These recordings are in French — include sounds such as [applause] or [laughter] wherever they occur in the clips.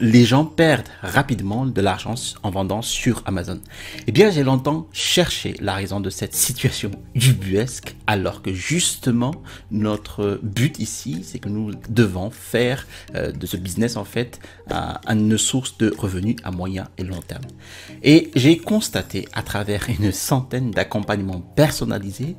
les gens perdent rapidement de l'argent en vendant sur Amazon Eh bien, j'ai longtemps cherché la raison de cette situation dubuesque, alors que justement, notre but ici, c'est que nous devons faire euh, de ce business, en fait, une source de revenus à moyen et long terme. Et j'ai constaté à travers une centaine d'accompagnements personnalisés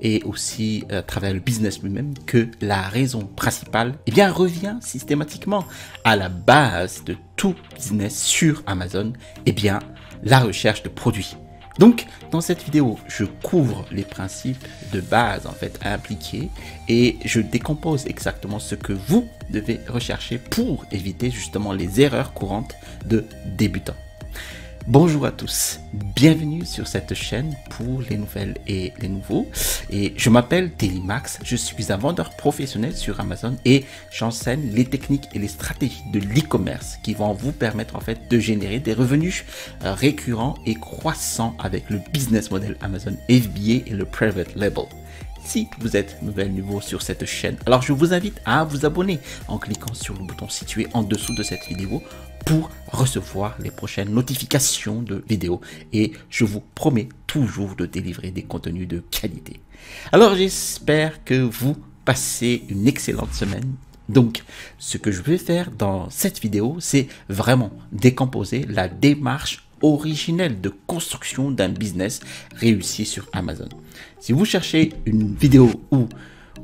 et aussi euh, à travers le business lui-même que la raison principale eh bien, revient systématiquement à la base de tout business sur Amazon, eh bien, la recherche de produits. Donc, dans cette vidéo, je couvre les principes de base en fait à appliquer et je décompose exactement ce que vous devez rechercher pour éviter justement les erreurs courantes de débutants. Bonjour à tous, bienvenue sur cette chaîne pour les nouvelles et les nouveaux. Et je m'appelle Max, je suis un vendeur professionnel sur Amazon et j'enseigne les techniques et les stratégies de l'e-commerce qui vont vous permettre en fait de générer des revenus euh, récurrents et croissants avec le business model Amazon FBA et le private label si vous êtes nouvel nouveau sur cette chaîne. Alors je vous invite à vous abonner en cliquant sur le bouton situé en dessous de cette vidéo pour recevoir les prochaines notifications de vidéos et je vous promets toujours de délivrer des contenus de qualité. Alors j'espère que vous passez une excellente semaine. Donc, ce que je vais faire dans cette vidéo, c'est vraiment décomposer la démarche originelle de construction d'un business réussi sur Amazon. Si vous cherchez une vidéo où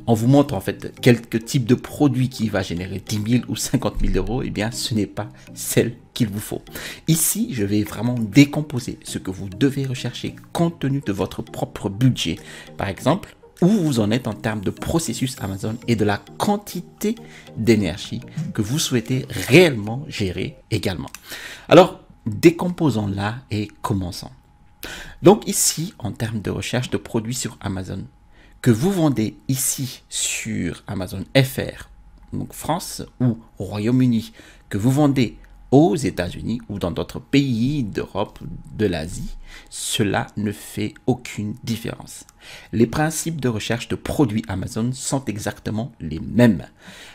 on vous montre en fait quelques types de produits qui va générer 10 000 ou 50 000 euros, et eh bien ce n'est pas celle qu'il vous faut. Ici, je vais vraiment décomposer ce que vous devez rechercher compte tenu de votre propre budget. Par exemple, où vous en êtes en termes de processus Amazon et de la quantité d'énergie que vous souhaitez réellement gérer également. Alors, décomposons-la et commençons. Donc ici, en termes de recherche de produits sur Amazon, que vous vendez ici sur Amazon FR, donc France ou Royaume-Uni, que vous vendez aux États-Unis ou dans d'autres pays d'Europe, de l'Asie, cela ne fait aucune différence. Les principes de recherche de produits Amazon sont exactement les mêmes.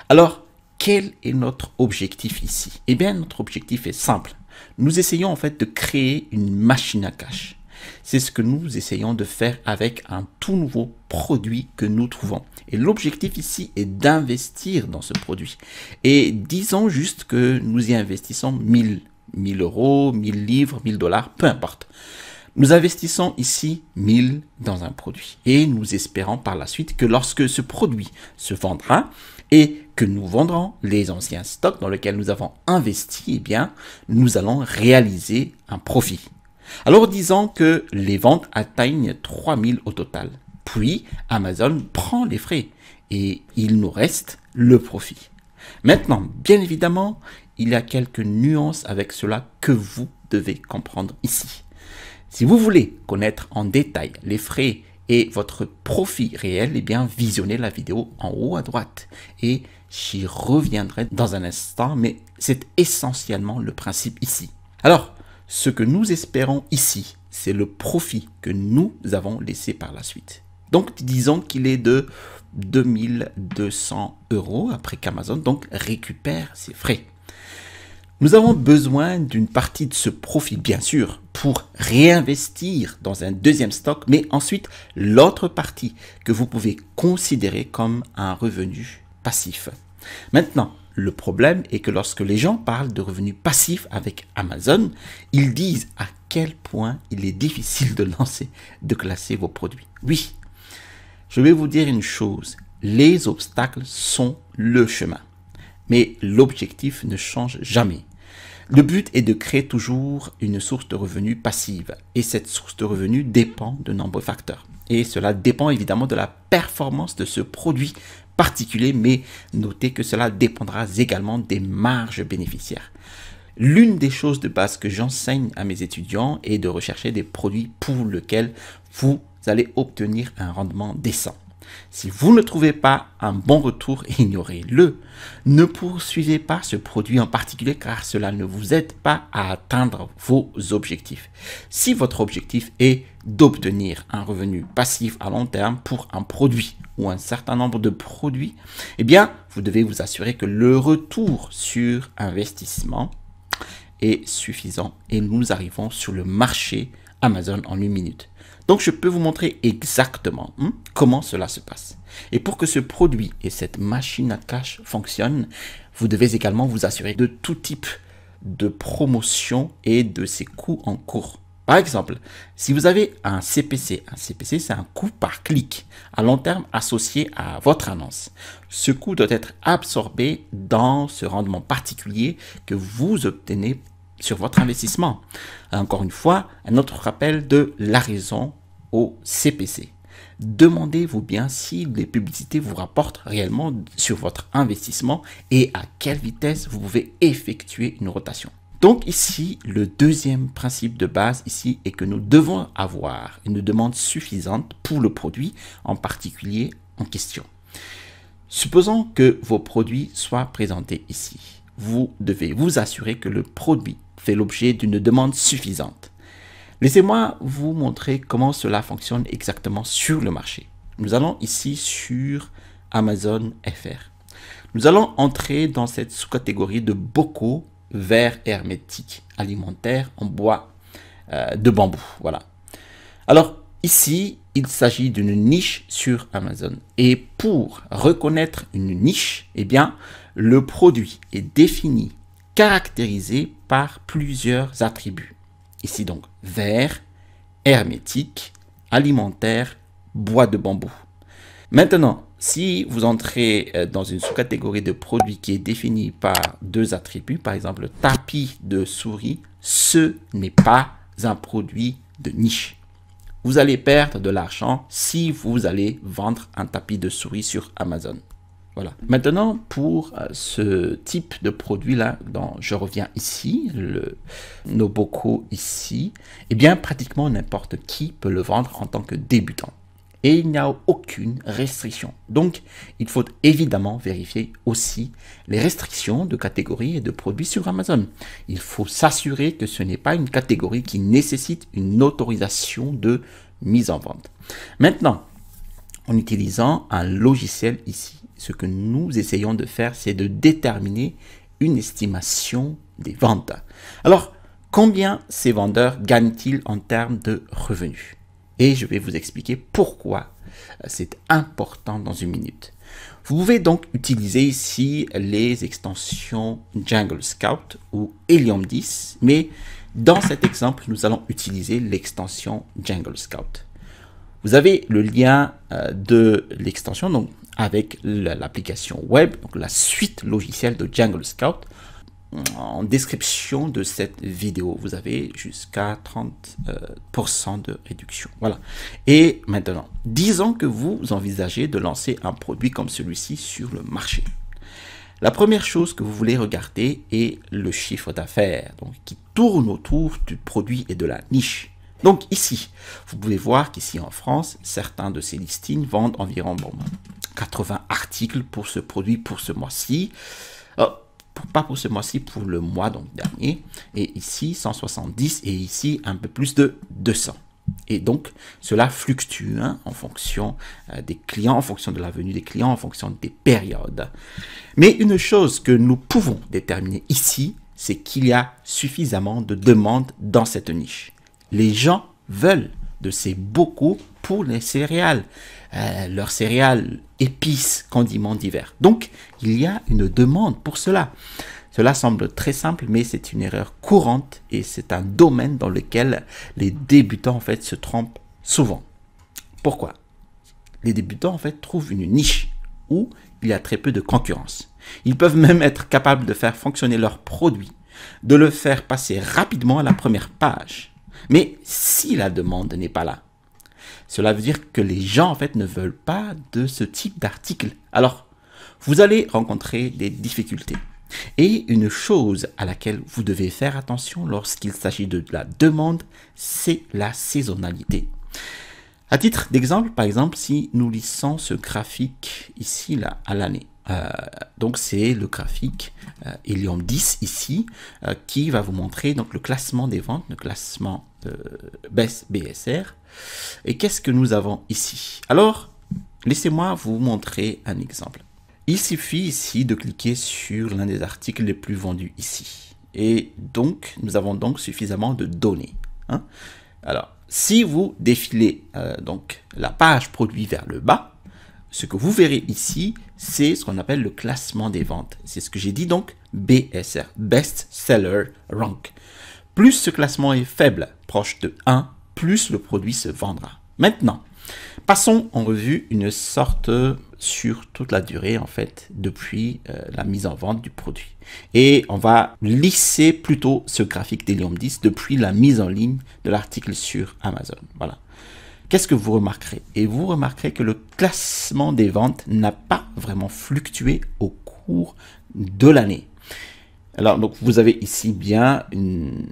Alors, quel est notre objectif ici Eh bien, notre objectif est simple. Nous essayons en fait de créer une machine à cash. C'est ce que nous essayons de faire avec un tout nouveau produit que nous trouvons. Et l'objectif ici est d'investir dans ce produit. Et disons juste que nous y investissons 1000, 1000 euros, 1000 livres, 1000 dollars, peu importe. Nous investissons ici 1000 dans un produit et nous espérons par la suite que lorsque ce produit se vendra et que nous vendrons les anciens stocks dans lesquels nous avons investi, eh bien, nous allons réaliser un profit. Alors disons que les ventes atteignent 3000 au total. Puis Amazon prend les frais et il nous reste le profit. Maintenant, bien évidemment, il y a quelques nuances avec cela que vous devez comprendre ici. Si vous voulez connaître en détail les frais et votre profit réel, eh bien, visionnez la vidéo en haut à droite. Et j'y reviendrai dans un instant, mais c'est essentiellement le principe ici. Alors, ce que nous espérons ici, c'est le profit que nous avons laissé par la suite. Donc, disons qu'il est de 2200 euros après qu'Amazon donc récupère ses frais. Nous avons besoin d'une partie de ce profit, bien sûr, pour réinvestir dans un deuxième stock, mais ensuite l'autre partie que vous pouvez considérer comme un revenu passif. Maintenant, le problème est que lorsque les gens parlent de revenus passifs avec Amazon, ils disent à quel point il est difficile de lancer, de classer vos produits. Oui, je vais vous dire une chose, les obstacles sont le chemin. Mais l'objectif ne change jamais. Le but est de créer toujours une source de revenus passive. Et cette source de revenus dépend de nombreux facteurs. Et cela dépend évidemment de la performance de ce produit particulier, mais notez que cela dépendra également des marges bénéficiaires. L'une des choses de base que j'enseigne à mes étudiants est de rechercher des produits pour lesquels vous allez obtenir un rendement décent. Si vous ne trouvez pas un bon retour, [laughs] ignorez-le. Ne poursuivez pas ce produit en particulier car cela ne vous aide pas à atteindre vos objectifs. Si votre objectif est d'obtenir un revenu passif à long terme pour un produit ou un certain nombre de produits, eh bien, vous devez vous assurer que le retour sur investissement est suffisant et nous arrivons sur le marché Amazon en une minute. Donc je peux vous montrer exactement hmm, comment cela se passe. Et pour que ce produit et cette machine à cash fonctionnent, vous devez également vous assurer de tout type de promotion et de ses coûts en cours. Par exemple, si vous avez un CPC, un CPC c'est un coût par clic à long terme associé à votre annonce. Ce coût doit être absorbé dans ce rendement particulier que vous obtenez sur votre investissement. Encore une fois, un autre rappel de la raison au CPC. Demandez-vous bien si les publicités vous rapportent réellement sur votre investissement et à quelle vitesse vous pouvez effectuer une rotation. Donc ici, le deuxième principe de base ici est que nous devons avoir une demande suffisante pour le produit en particulier en question. Supposons que vos produits soient présentés ici. Vous devez vous assurer que le produit fait l'objet d'une demande suffisante. Laissez-moi vous montrer comment cela fonctionne exactement sur le marché. Nous allons ici sur Amazon FR. Nous allons entrer dans cette sous-catégorie de bocaux verts hermétiques alimentaires en bois euh, de bambou. Voilà. Alors ici, il s'agit d'une niche sur Amazon. Et pour reconnaître une niche, eh bien, le produit est défini caractérisé par plusieurs attributs. Ici donc vert, hermétique, alimentaire, bois de bambou. Maintenant, si vous entrez euh, dans une sous-catégorie de produits qui est définie par deux attributs, par exemple tapis de souris, ce n'est pas un produit de niche. Vous allez perdre de l'argent si vous allez vendre un tapis de souris sur Amazon. Voilà. Maintenant, pour euh, ce type de produit-là, dont je reviens ici, le Noboko ici, eh bien, pratiquement n'importe qui peut le vendre en tant que débutant. Et il n'y a aucune restriction. Donc, il faut évidemment vérifier aussi les restrictions de catégories et de produits sur Amazon. Il faut s'assurer que ce n'est pas une catégorie qui nécessite une autorisation de mise en vente. Maintenant, en utilisant un logiciel ici ce que nous essayons de faire, c'est de déterminer une estimation des ventes. Alors, combien ces vendeurs gagnent-ils en termes de revenus Et je vais vous expliquer pourquoi c'est important dans une minute. Vous pouvez donc utiliser ici les extensions Jungle Scout ou Helium 10, mais dans cet exemple, nous allons utiliser l'extension Jungle Scout. Vous avez le lien euh, de l'extension, donc avec l'application web, donc la suite logicielle de Jungle Scout. En description de cette vidéo, vous avez jusqu'à 30% euh, de réduction. Voilà. Et maintenant, disons que vous envisagez de lancer un produit comme celui-ci sur le marché. La première chose que vous voulez regarder est le chiffre d'affaires, qui tourne autour du produit et de la niche. Donc ici, vous pouvez voir qu'ici en France, certains de ces listings vendent environ 80 articles pour ce produit pour ce mois-ci. Euh, pas pour ce mois-ci, pour le mois donc dernier. Et ici, 170 et ici, un peu plus de 200. Et donc, cela fluctue hein, en fonction euh, des clients, en fonction de la venue des clients, en fonction des périodes. Mais une chose que nous pouvons déterminer ici, c'est qu'il y a suffisamment de demandes dans cette niche. Les gens veulent de ces beaucoup pour les céréales, euh, leurs céréales, épices, condiments divers. Donc, il y a une demande pour cela. Cela semble très simple, mais c'est une erreur courante et c'est un domaine dans lequel les débutants en fait se trompent souvent. Pourquoi Les débutants en fait trouvent une niche où il y a très peu de concurrence. Ils peuvent même être capables de faire fonctionner leur produit, de le faire passer rapidement à la première page mais si la demande n'est pas là, cela veut dire que les gens en fait ne veulent pas de ce type d'article. Alors, vous allez rencontrer des difficultés. Et une chose à laquelle vous devez faire attention lorsqu'il s'agit de la demande, c'est la saisonnalité. À titre d'exemple, par exemple, si nous lissons ce graphique ici là à l'année, euh, donc c'est le graphique euh, 10 ici euh, qui va vous montrer donc le classement des ventes, le classement euh, BSR. Et qu'est-ce que nous avons ici Alors, laissez-moi vous montrer un exemple. Il suffit ici de cliquer sur l'un des articles les plus vendus ici. Et donc, nous avons donc suffisamment de données. Hein. Alors, si vous défilez euh, donc la page produit vers le bas, ce que vous verrez ici, c'est ce qu'on appelle le classement des ventes. C'est ce que j'ai dit donc BSR, Best Seller Rank. Plus ce classement est faible, proche de 1, plus le produit se vendra. Maintenant, passons en revue une sorte sur toute la durée en fait depuis euh, la mise en vente du produit. Et on va lisser plutôt ce graphique d'Helium 10 depuis la mise en ligne de l'article sur Amazon. Voilà qu'est-ce que vous remarquerez Et vous remarquerez que le classement des ventes n'a pas vraiment fluctué au cours de l'année. Alors, donc, vous avez ici bien une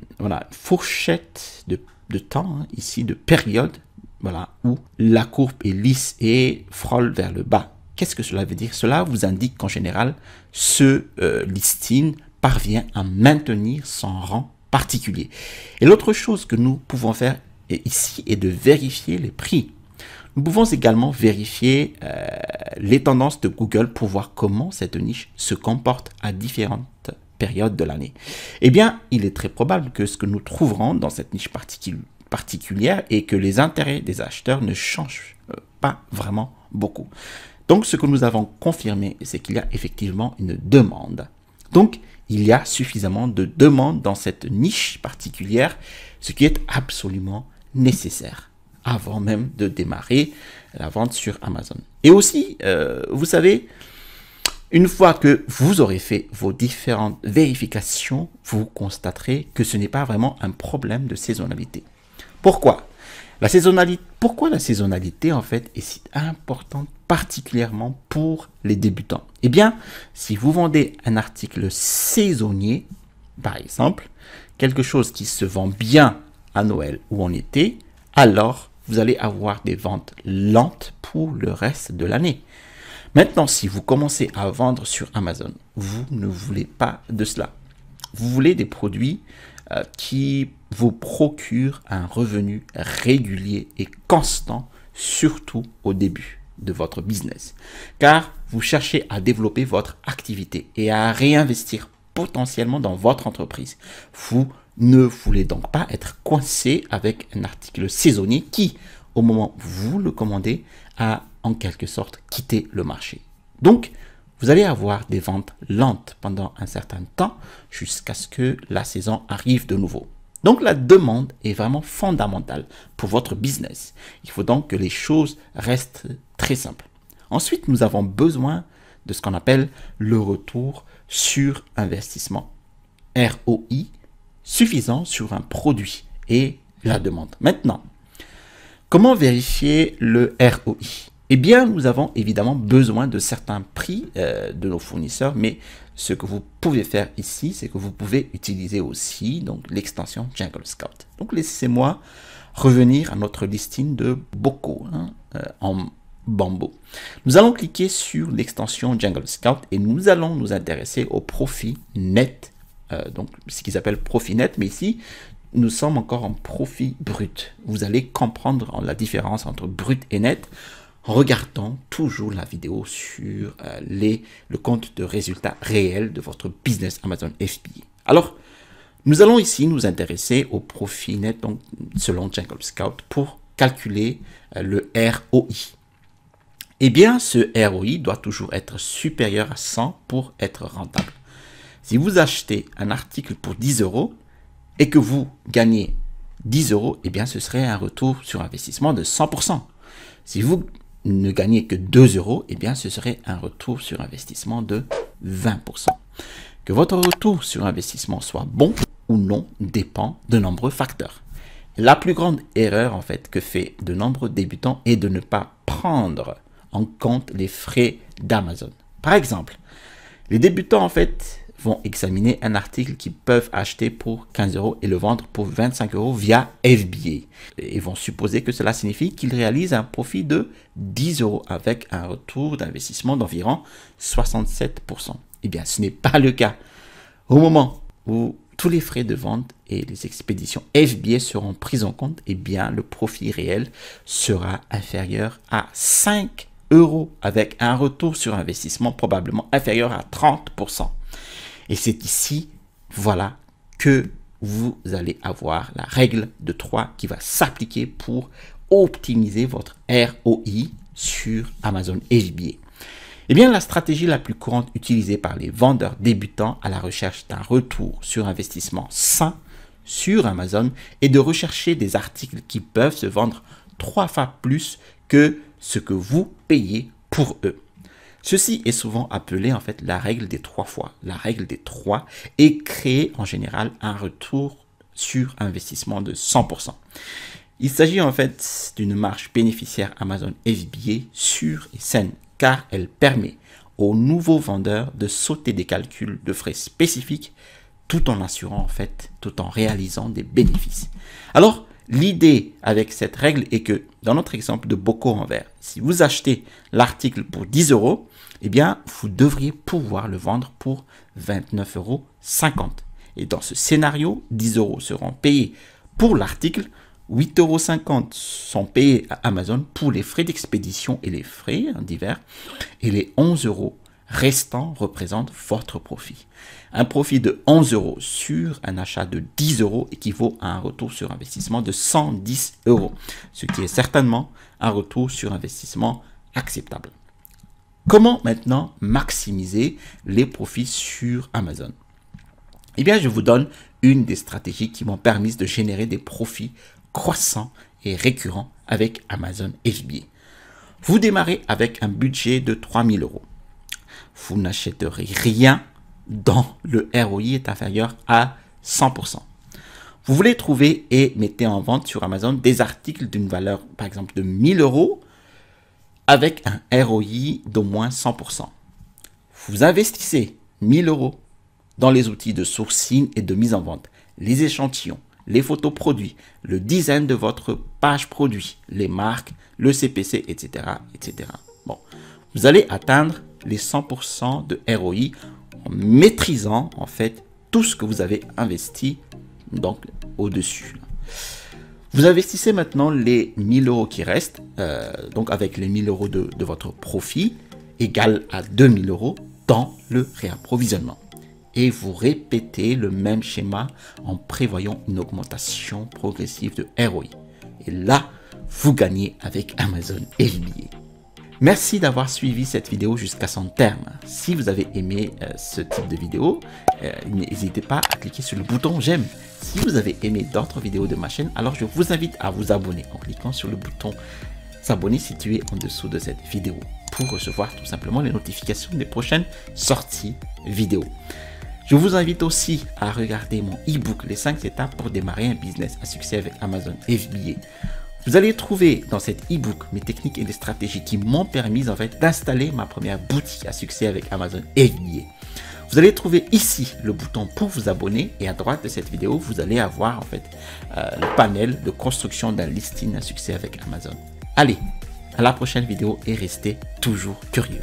fourchette de, temps, hein, ici, de période, voilà, où la courbe est lisse et frôle vers le bas. Qu'est-ce que cela veut dire Cela vous indique qu'en général, ce euh, listing parvient à maintenir son rang particulier. Et l'autre chose que nous pouvons faire ici est de vérifier les prix. Nous pouvons également vérifier euh, les tendances de Google pour voir comment cette niche se comporte à différentes périodes de l'année. Eh bien, il est très probable que ce que nous trouverons dans cette niche particulière et que les intérêts des acheteurs ne changent euh, pas vraiment beaucoup. Donc, ce que nous avons confirmé, c'est qu'il y a effectivement une demande. Donc, il y a suffisamment de demandes dans cette niche particulière, ce qui est absolument nécessaire avant même de démarrer la vente sur Amazon. Et aussi, euh, vous savez, une fois que vous aurez fait vos différentes vérifications, vous constaterez que ce n'est pas vraiment un problème de saisonnalité. Pourquoi la saisonnalité, pourquoi la saisonnalité en fait est si importante particulièrement pour les débutants Eh bien, si vous vendez un article saisonnier, par exemple, quelque chose qui se vend bien Noël ou en été, alors vous allez avoir des ventes lentes pour le reste de l'année. Maintenant, si vous commencez à vendre sur Amazon, vous ne voulez pas de cela. Vous voulez des produits euh, qui vous procurent un revenu régulier et constant, surtout au début de votre business. Car vous cherchez à développer votre activité et à réinvestir potentiellement dans votre entreprise. Vous ne voulez donc pas être coincé avec un article saisonnier qui, au moment où vous le commandez, a en quelque sorte quitté le marché. Donc, vous allez avoir des ventes lentes pendant un certain temps jusqu'à ce que la saison arrive de nouveau. Donc la demande est vraiment fondamentale pour votre business. Il faut donc que les choses restent très simples. Ensuite, nous avons besoin de ce qu'on appelle le retour sur investissement. ROI suffisant sur un produit et la demande. Maintenant, comment vérifier le ROI Eh bien, nous avons évidemment besoin de certains prix euh, de nos fournisseurs, mais ce que vous pouvez faire ici, c'est que vous pouvez utiliser aussi l'extension Jungle Scout. Donc, laissez-moi revenir à notre listing de Boko hein, euh, en bambou. Nous allons cliquer sur l'extension Jungle Scout et nous allons nous intéresser au profit net euh, donc ce qu'ils appellent profit net, mais ici, nous sommes encore en profit brut. Vous allez comprendre la différence entre brut et net en regardant toujours la vidéo sur euh, le compte de résultats réels de votre business Amazon FBA. Alors, nous allons ici nous intéresser au profit net selon Jacob Scout pour calculer euh, le ROI. Eh bien, ce ROI doit toujours être supérieur à 100 pour être rentable. Si vous achetez un article pour 10 euros et que vous gagnez 10 euros, eh bien ce serait un retour sur investissement de 100%. Si vous ne gagnez que 2 euros, eh bien ce serait un retour sur investissement de 20%. Que votre retour sur investissement soit bon ou non dépend de nombreux facteurs. La plus grande erreur en fait que fait de nombreux débutants est de ne pas prendre en compte les frais d'Amazon. Par exemple, les débutants en fait vont examiner un article qu'ils peuvent acheter pour 15 euros et le vendre pour 25 euros via FBA. Ils vont supposer que cela signifie qu'ils réalisent un profit de 10 euros avec un retour d'investissement d'environ 67%. Eh bien, ce n'est pas le cas. Au moment où tous les frais de vente et les expéditions FBA seront pris en compte, eh bien, le profit réel sera inférieur à 5 euros avec un retour sur investissement probablement inférieur à 30%. Et c'est ici, voilà, que vous allez avoir la règle de 3 qui va s'appliquer pour optimiser votre ROI sur Amazon HBA. Eh bien, la stratégie la plus courante utilisée par les vendeurs débutants à la recherche d'un retour sur investissement sain sur Amazon est de rechercher des articles qui peuvent se vendre trois fois plus que ce que vous payez pour eux. Ceci est souvent appelé en fait la règle des trois fois, la règle des trois, et crée en général un retour sur investissement de 100%. Il s'agit en fait d'une marge bénéficiaire Amazon FBA sûre et saine, car elle permet aux nouveaux vendeurs de sauter des calculs de frais spécifiques tout en assurant en fait, tout en réalisant des bénéfices. Alors, l'idée avec cette règle est que, dans notre exemple de Boco en verre, si vous achetez l'article pour 10 euros, eh bien, vous devriez pouvoir le vendre pour 29,50 euros. Et dans ce scénario, 10 euros seront payés pour l'article, 8,50 euros sont payés à Amazon pour les frais d'expédition et les frais hein, divers, et les 11 euros restants représentent votre profit. Un profit de 11 euros sur un achat de 10 euros équivaut à un retour sur investissement de 110 euros, ce qui est certainement un retour sur investissement acceptable. Comment maintenant maximiser les profits sur Amazon Eh bien, je vous donne une des stratégies qui m'ont permis de générer des profits croissants et récurrents avec Amazon FBA. Vous démarrez avec un budget de 3000 euros. Vous n'achèterez rien dont le ROI est inférieur à 100%. Vous voulez trouver et mettez en vente sur Amazon des articles d'une valeur, par exemple, de 1000 euros avec un ROI d'au moins 100%. Vous investissez 1000 euros dans les outils de sourcing et de mise en vente, les échantillons, les photos produits, le design de votre page produit, les marques, le CPC, etc. etc. Bon, vous allez atteindre les 100% de ROI en maîtrisant en fait tout ce que vous avez investi donc au-dessus. Vous investissez maintenant les 1000 euros qui restent, euh, donc avec les 1000 euros de, votre profit, égal à 2000 euros, dans le réapprovisionnement. Et vous répétez le même schéma en prévoyant une augmentation progressive de ROI. Et là, vous gagnez avec Amazon et FBA. Merci d'avoir suivi cette vidéo jusqu'à son terme. Si vous avez aimé euh, ce type de vidéo, euh, n'hésitez pas à cliquer sur le bouton j'aime. Si vous avez aimé d'autres vidéos de ma chaîne, alors je vous invite à vous abonner en cliquant sur le bouton s'abonner situé en dessous de cette vidéo pour recevoir tout simplement les notifications des prochaines sorties vidéo. Je vous invite aussi à regarder mon e-book Les 5 étapes pour démarrer un business à succès avec Amazon FBA. Vous allez trouver dans cet e-book mes techniques et les stratégies qui m'ont permis en fait d'installer ma première boutique à succès avec Amazon FBA. Vous allez trouver ici le bouton pour vous abonner et à droite de cette vidéo, vous allez avoir en fait euh, le panel de construction d'un listing à succès avec Amazon. Allez, à la prochaine vidéo et restez toujours curieux.